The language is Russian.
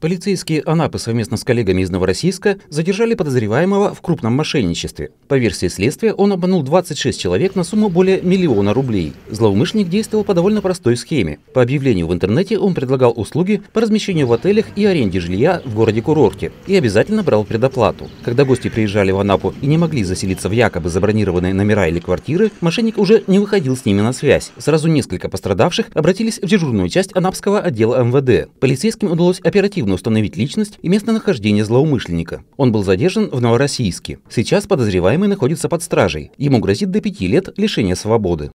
Полицейские Анапы совместно с коллегами из Новороссийска задержали подозреваемого в крупном мошенничестве. По версии следствия, он обманул 26 человек на сумму более миллиона рублей. Злоумышленник действовал по довольно простой схеме. По объявлению в интернете он предлагал услуги по размещению в отелях и аренде жилья в городе-курорте и обязательно брал предоплату. Когда гости приезжали в Анапу и не могли заселиться в якобы забронированные номера или квартиры, мошенник уже не выходил с ними на связь. Сразу несколько пострадавших обратились в дежурную часть анапского отдела МВД. Полицейским удалось оперативно способны установить личность и местонахождение злоумышленника. Он был задержан в Новороссийске. Сейчас подозреваемый находится под стражей. Ему грозит до пяти лет лишения свободы.